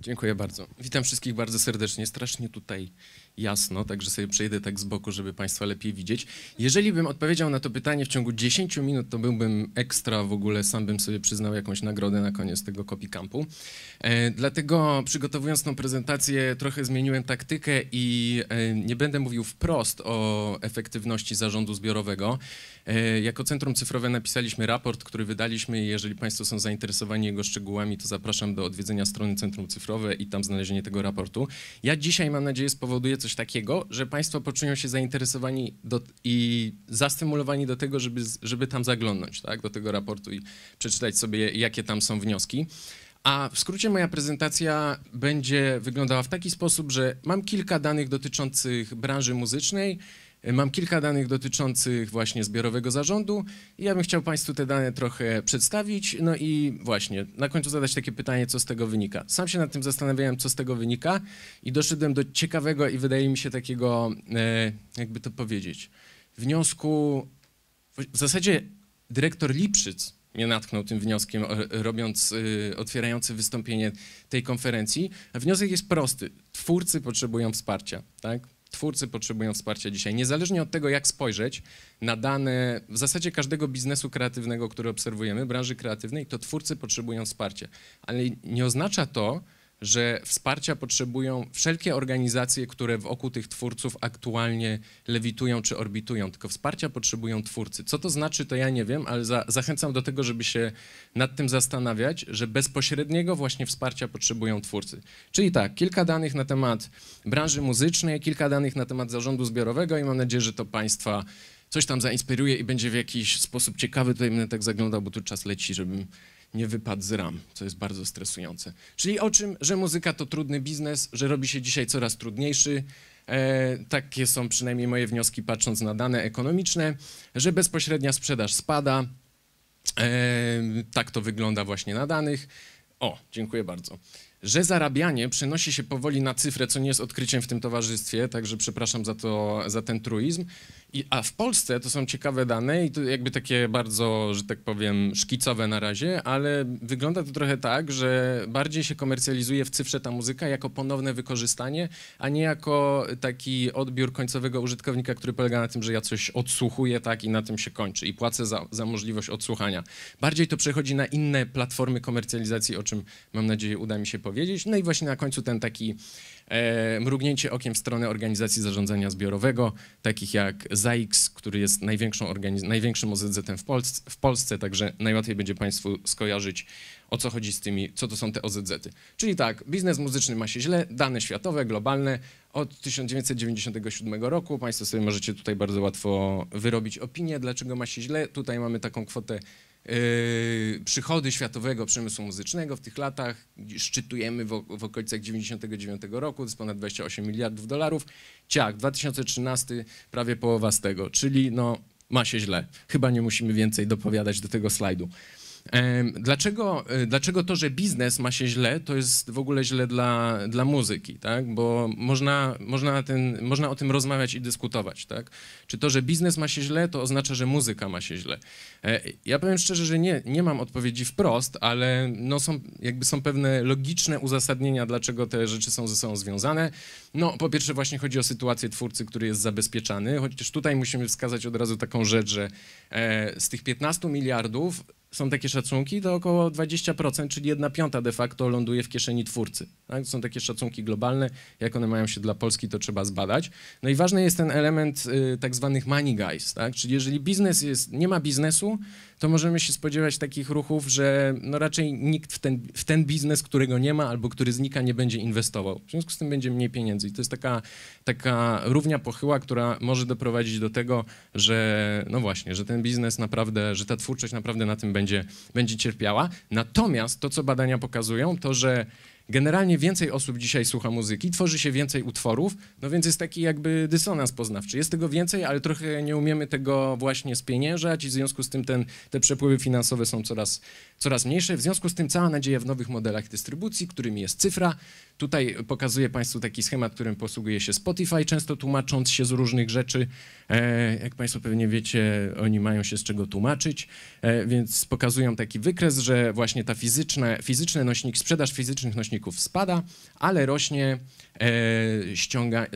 Dziękuję bardzo. Witam wszystkich bardzo serdecznie. Strasznie tutaj jasno, także sobie przejdę tak z boku, żeby Państwa lepiej widzieć. Jeżeli bym odpowiedział na to pytanie w ciągu 10 minut, to byłbym ekstra w ogóle, sam bym sobie przyznał jakąś nagrodę na koniec tego copy campu. E, dlatego przygotowując tą prezentację trochę zmieniłem taktykę i e, nie będę mówił wprost o efektywności zarządu zbiorowego. E, jako Centrum Cyfrowe napisaliśmy raport, który wydaliśmy i jeżeli Państwo są zainteresowani jego szczegółami, to zapraszam do odwiedzenia strony Centrum Cyfrowego cyfrowe i tam znalezienie tego raportu. Ja dzisiaj, mam nadzieję, spowoduję coś takiego, że Państwo poczują się zainteresowani do, i zastymulowani do tego, żeby, żeby tam zaglądnąć, tak, do tego raportu i przeczytać sobie, jakie tam są wnioski. A w skrócie moja prezentacja będzie wyglądała w taki sposób, że mam kilka danych dotyczących branży muzycznej, E, mam kilka danych dotyczących właśnie zbiorowego zarządu i ja bym chciał Państwu te dane trochę przedstawić. No i właśnie, na końcu zadać takie pytanie, co z tego wynika. Sam się nad tym zastanawiałem, co z tego wynika i doszedłem do ciekawego i wydaje mi się takiego, e, jakby to powiedzieć, wniosku. W zasadzie dyrektor Lipszyc mnie natknął tym wnioskiem, e, robiąc, otwierający wystąpienie tej konferencji. wniosek jest prosty. Twórcy potrzebują wsparcia, tak? Twórcy potrzebują wsparcia dzisiaj. Niezależnie od tego, jak spojrzeć na dane w zasadzie każdego biznesu kreatywnego, który obserwujemy, branży kreatywnej, to twórcy potrzebują wsparcia. Ale nie oznacza to, że wsparcia potrzebują wszelkie organizacje, które wokół tych twórców aktualnie lewitują czy orbitują, tylko wsparcia potrzebują twórcy. Co to znaczy, to ja nie wiem, ale za zachęcam do tego, żeby się nad tym zastanawiać, że bezpośredniego właśnie wsparcia potrzebują twórcy. Czyli tak, kilka danych na temat branży muzycznej, kilka danych na temat zarządu zbiorowego i mam nadzieję, że to Państwa coś tam zainspiruje i będzie w jakiś sposób ciekawy. Tutaj będę tak zaglądał, bo tu czas leci, żebym nie wypadł z ram, co jest bardzo stresujące. Czyli o czym? Że muzyka to trudny biznes, że robi się dzisiaj coraz trudniejszy. E, takie są przynajmniej moje wnioski patrząc na dane ekonomiczne, że bezpośrednia sprzedaż spada. E, tak to wygląda właśnie na danych. O, dziękuję bardzo. Że zarabianie przenosi się powoli na cyfrę, co nie jest odkryciem w tym towarzystwie, także przepraszam za, to, za ten truizm. I, a w Polsce to są ciekawe dane i to jakby takie bardzo, że tak powiem, szkicowe na razie, ale wygląda to trochę tak, że bardziej się komercjalizuje w cyfrze ta muzyka jako ponowne wykorzystanie, a nie jako taki odbiór końcowego użytkownika, który polega na tym, że ja coś odsłuchuję tak i na tym się kończy i płacę za, za możliwość odsłuchania. Bardziej to przechodzi na inne platformy komercjalizacji, o czym mam nadzieję uda mi się powiedzieć. No i właśnie na końcu ten taki E, mrugnięcie okiem w stronę organizacji zarządzania zbiorowego, takich jak ZAIX, który jest największym OZZ-em w, w Polsce, także najłatwiej będzie Państwu skojarzyć, o co chodzi z tymi, co to są te OZZ-y. Czyli tak, biznes muzyczny ma się źle, dane światowe, globalne, od 1997 roku. Państwo sobie możecie tutaj bardzo łatwo wyrobić opinię, dlaczego ma się źle. Tutaj mamy taką kwotę Yy, przychody światowego przemysłu muzycznego w tych latach. Szczytujemy w, w okolicach 99 roku, to jest ponad 28 miliardów dolarów. Ciak, 2013, prawie połowa z tego, czyli no ma się źle. Chyba nie musimy więcej dopowiadać do tego slajdu. Dlaczego, e, dlaczego to, że biznes ma się źle, to jest w ogóle źle dla, dla muzyki, tak? Bo można, można, ten, można o tym rozmawiać i dyskutować, tak? Czy to, że biznes ma się źle, to oznacza, że muzyka ma się źle? E, ja powiem szczerze, że nie, nie mam odpowiedzi wprost, ale no są, jakby są pewne logiczne uzasadnienia, dlaczego te rzeczy są ze sobą związane. No, po pierwsze właśnie chodzi o sytuację twórcy, który jest zabezpieczany, chociaż tutaj musimy wskazać od razu taką rzecz, że e, z tych 15 miliardów są takie szacunki, to około 20%, czyli 1 piąta de facto ląduje w kieszeni twórcy. Tak? Są takie szacunki globalne, jak one mają się dla Polski, to trzeba zbadać. No i ważny jest ten element y, tak zwanych money guys, tak? czyli jeżeli biznes jest, nie ma biznesu, to możemy się spodziewać takich ruchów, że no raczej nikt w ten, w ten biznes, którego nie ma albo który znika, nie będzie inwestował. W związku z tym będzie mniej pieniędzy i to jest taka, taka równia pochyła, która może doprowadzić do tego, że no właśnie, że ten biznes naprawdę, że ta twórczość naprawdę na tym będzie będzie, będzie cierpiała. Natomiast to, co badania pokazują, to że Generalnie więcej osób dzisiaj słucha muzyki, tworzy się więcej utworów, no więc jest taki jakby dysonans poznawczy. Jest tego więcej, ale trochę nie umiemy tego właśnie spieniężać i w związku z tym ten, te przepływy finansowe są coraz, coraz mniejsze. W związku z tym cała nadzieja w nowych modelach dystrybucji, którymi jest cyfra. Tutaj pokazuję Państwu taki schemat, którym posługuje się Spotify, często tłumacząc się z różnych rzeczy. E, jak Państwo pewnie wiecie, oni mają się z czego tłumaczyć, e, więc pokazują taki wykres, że właśnie ta fizyczne, fizyczny nośnik, sprzedaż fizycznych nośników podatników spada, ale rośnie e, ściąga,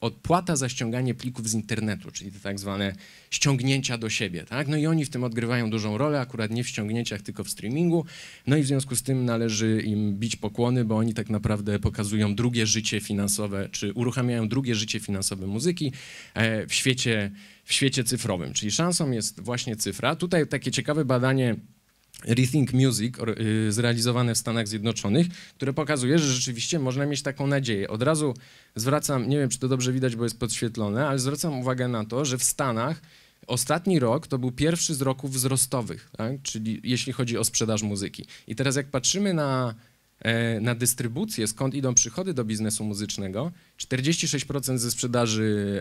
odpłata za ściąganie plików z internetu, czyli te tak zwane ściągnięcia do siebie. Tak? No i oni w tym odgrywają dużą rolę, akurat nie w ściągnięciach, tylko w streamingu. No i w związku z tym należy im bić pokłony, bo oni tak naprawdę pokazują drugie życie finansowe, czy uruchamiają drugie życie finansowe muzyki e, w świecie, w świecie cyfrowym. Czyli szansą jest właśnie cyfra. Tutaj takie ciekawe badanie Rethink Music y, zrealizowane w Stanach Zjednoczonych, które pokazuje, że rzeczywiście można mieć taką nadzieję. Od razu zwracam, nie wiem czy to dobrze widać, bo jest podświetlone, ale zwracam uwagę na to, że w Stanach ostatni rok to był pierwszy z roków wzrostowych, tak? czyli jeśli chodzi o sprzedaż muzyki. I teraz jak patrzymy na, e, na dystrybucję, skąd idą przychody do biznesu muzycznego, 46% ze sprzedaży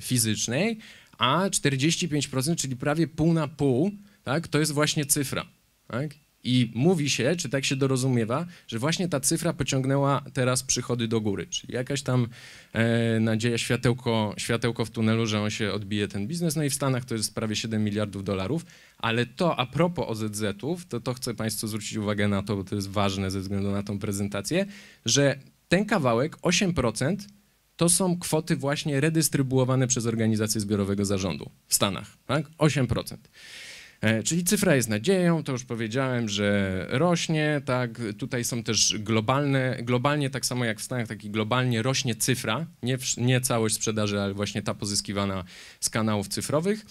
fizycznej, a 45%, czyli prawie pół na pół, tak, to jest właśnie cyfra. Tak? I mówi się, czy tak się dorozumiewa, że właśnie ta cyfra pociągnęła teraz przychody do góry, czyli jakaś tam e, nadzieja, światełko, światełko w tunelu, że on się odbije ten biznes. No i w Stanach to jest prawie 7 miliardów dolarów, ale to a propos OZZ-ów, to, to chcę Państwu zwrócić uwagę na to, bo to jest ważne ze względu na tą prezentację, że ten kawałek, 8%, to są kwoty właśnie redystrybuowane przez organizację zbiorowego zarządu w Stanach, tak? 8%. E, czyli cyfra jest nadzieją, to już powiedziałem, że rośnie, tak, tutaj są też globalne, globalnie tak samo jak w Stanach, taki globalnie rośnie cyfra, nie, nie całość sprzedaży, ale właśnie ta pozyskiwana z kanałów cyfrowych.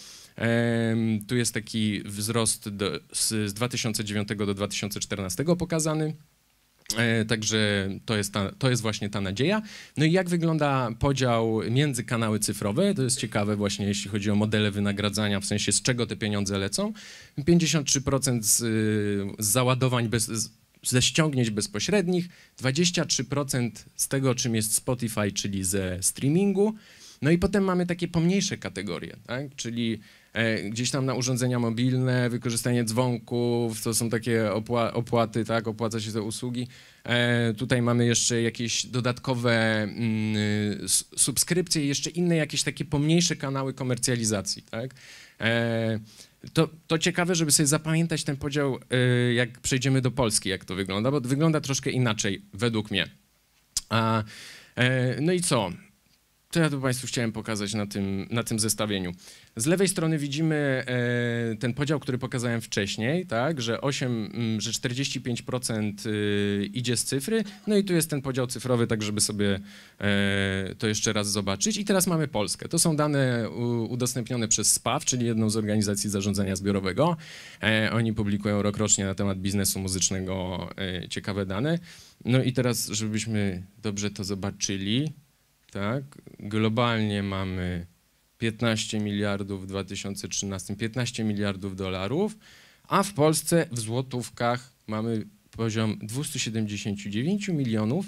Tu jest taki wzrost do, z 2009 do 2014 pokazany. E, także to jest, ta, to jest właśnie ta nadzieja. No i jak wygląda podział między kanały cyfrowe? To jest ciekawe właśnie, jeśli chodzi o modele wynagradzania, w sensie z czego te pieniądze lecą. 53% z, y, z załadowań bez, z, ze ściągnięć bezpośrednich, 23% z tego, czym jest Spotify, czyli ze streamingu, no i potem mamy takie pomniejsze kategorie, tak? czyli e, gdzieś tam na urządzenia mobilne, wykorzystanie dzwonków, to są takie opła opłaty, tak? opłaca się te usługi. E, tutaj mamy jeszcze jakieś dodatkowe mm, subskrypcje i jeszcze inne jakieś takie pomniejsze kanały komercjalizacji. Tak? E, to, to, ciekawe, żeby sobie zapamiętać ten podział, e, jak przejdziemy do Polski, jak to wygląda, bo wygląda troszkę inaczej według mnie. A, e, no i co? To ja tu Państwu chciałem pokazać na tym, na tym zestawieniu. Z lewej strony widzimy e, ten podział, który pokazałem wcześniej, tak, że 8, mm, że 45% y, idzie z cyfry, no i tu jest ten podział cyfrowy, tak żeby sobie e, to jeszcze raz zobaczyć. I teraz mamy Polskę. To są dane udostępnione przez SPAW, czyli jedną z organizacji zarządzania zbiorowego. E, oni publikują rokrocznie na temat biznesu muzycznego ciekawe dane. No i teraz, żebyśmy dobrze to zobaczyli, tak? Globalnie mamy 15 miliardów w 2013, 15 miliardów dolarów, a w Polsce w złotówkach mamy poziom 279 milionów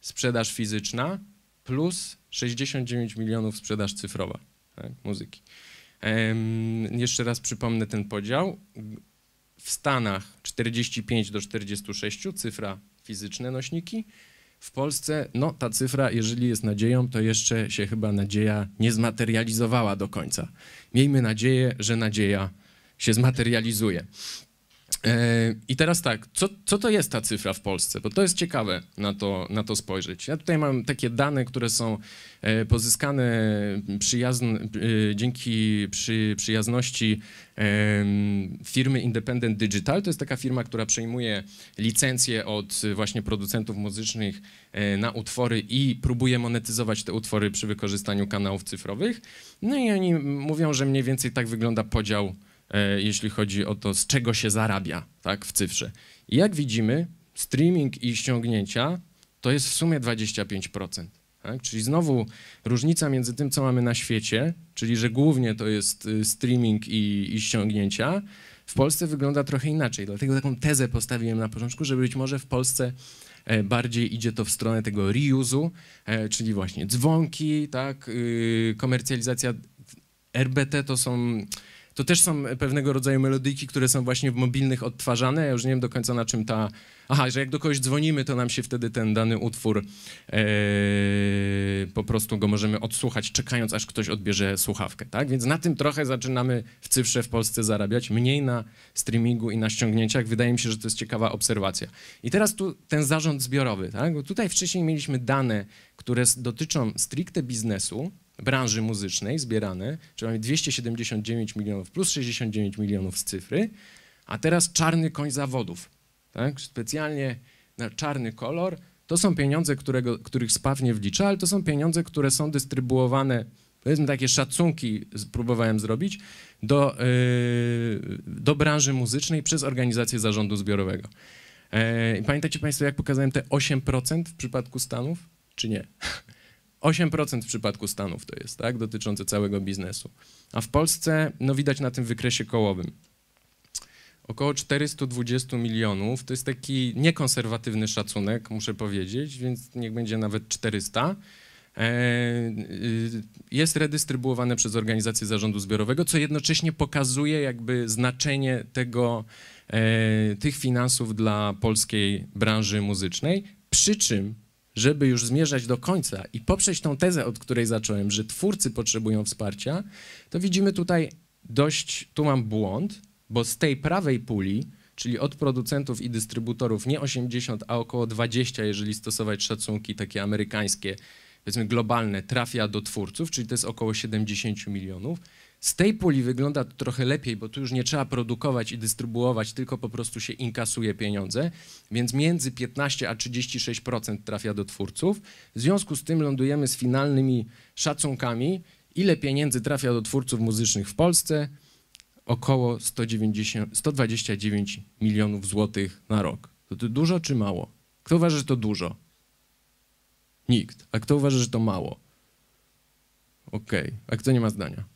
sprzedaż fizyczna plus 69 milionów sprzedaż cyfrowa tak? muzyki. Um, jeszcze raz przypomnę ten podział. W Stanach 45 do 46 cyfra fizyczne nośniki, w Polsce, no ta cyfra, jeżeli jest nadzieją, to jeszcze się chyba nadzieja nie zmaterializowała do końca. Miejmy nadzieję, że nadzieja się zmaterializuje. E, I teraz tak, co, co to jest ta cyfra w Polsce? Bo to jest ciekawe na to, na to spojrzeć. Ja tutaj mam takie dane, które są e, pozyskane przyjazn, e, dzięki przy, przyjazności firmy Independent Digital. To jest taka firma, która przejmuje licencje od właśnie producentów muzycznych na utwory i próbuje monetyzować te utwory przy wykorzystaniu kanałów cyfrowych. No i oni mówią, że mniej więcej tak wygląda podział E, jeśli chodzi o to, z czego się zarabia tak, w cyfrze. I jak widzimy, streaming i ściągnięcia to jest w sumie 25%. Tak? Czyli znowu różnica między tym, co mamy na świecie, czyli że głównie to jest y, streaming i, i ściągnięcia, w Polsce wygląda trochę inaczej. Dlatego taką tezę postawiłem na początku, że być może w Polsce e, bardziej idzie to w stronę tego rejuzu, e, czyli właśnie dzwonki, tak, y, komercjalizacja RBT to są to też są pewnego rodzaju melodyki, które są właśnie w mobilnych odtwarzane. Ja już nie wiem do końca na czym ta... Aha, że jak do kogoś dzwonimy, to nam się wtedy ten dany utwór, ee, po prostu go możemy odsłuchać, czekając aż ktoś odbierze słuchawkę, tak? Więc na tym trochę zaczynamy w cyfrze w Polsce zarabiać, mniej na streamingu i na ściągnięciach. Wydaje mi się, że to jest ciekawa obserwacja. I teraz tu ten zarząd zbiorowy, tak? Bo tutaj wcześniej mieliśmy dane, które dotyczą stricte biznesu, branży muzycznej zbierane, czyli mamy 279 milionów plus 69 milionów z cyfry, a teraz czarny koń zawodów, tak? specjalnie na czarny kolor. To są pieniądze, którego, których SPAW nie wlicza, ale to są pieniądze, które są dystrybuowane, powiedzmy takie szacunki próbowałem zrobić, do, yy, do branży muzycznej przez organizację zarządu zbiorowego. Yy, pamiętacie Państwo, jak pokazałem te 8% w przypadku Stanów, czy nie? 8% w przypadku Stanów to jest, tak, dotyczące całego biznesu. A w Polsce, no widać na tym wykresie kołowym, około 420 milionów. To jest taki niekonserwatywny szacunek, muszę powiedzieć, więc niech będzie nawet 400. E, y, jest redystrybuowane przez organizację zarządu zbiorowego, co jednocześnie pokazuje jakby znaczenie tego, e, tych finansów dla polskiej branży muzycznej. Przy czym żeby już zmierzać do końca i poprzeć tą tezę, od której zacząłem, że twórcy potrzebują wsparcia, to widzimy tutaj dość, tu mam błąd, bo z tej prawej puli, czyli od producentów i dystrybutorów nie 80, a około 20, jeżeli stosować szacunki takie amerykańskie, powiedzmy globalne, trafia do twórców, czyli to jest około 70 milionów z tej puli wygląda to trochę lepiej, bo tu już nie trzeba produkować i dystrybuować, tylko po prostu się inkasuje pieniądze, więc między 15 a 36% trafia do twórców. W związku z tym lądujemy z finalnymi szacunkami, ile pieniędzy trafia do twórców muzycznych w Polsce. Około 190, 129 milionów złotych na rok. To, to dużo czy mało? Kto uważa, że to dużo? Nikt. A kto uważa, że to mało? Okej. Okay. A kto nie ma zdania?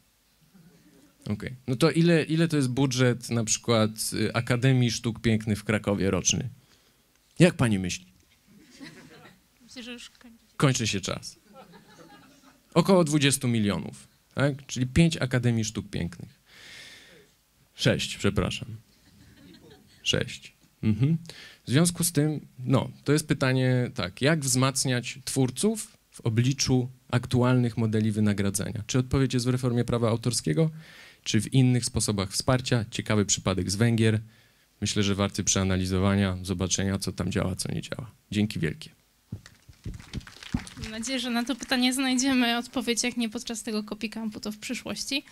Okej. Okay. No to ile, ile to jest budżet na przykład y, Akademii Sztuk Pięknych w Krakowie roczny? Jak pani myśli? Myślę, że już kończy. kończy się czas. Około 20 milionów, tak? Czyli 5 Akademii Sztuk Pięknych. 6, przepraszam. 6. Mhm. W związku z tym, no, to jest pytanie tak, jak wzmacniać twórców w obliczu aktualnych modeli wynagradzania? Czy odpowiedź jest w reformie prawa autorskiego? czy w innych sposobach wsparcia. Ciekawy przypadek z Węgier. Myślę, że warty przeanalizowania, zobaczenia, co tam działa, co nie działa. Dzięki wielkie. Mam nadzieję, że na to pytanie znajdziemy odpowiedź, jak nie podczas tego kopikampu, to w przyszłości.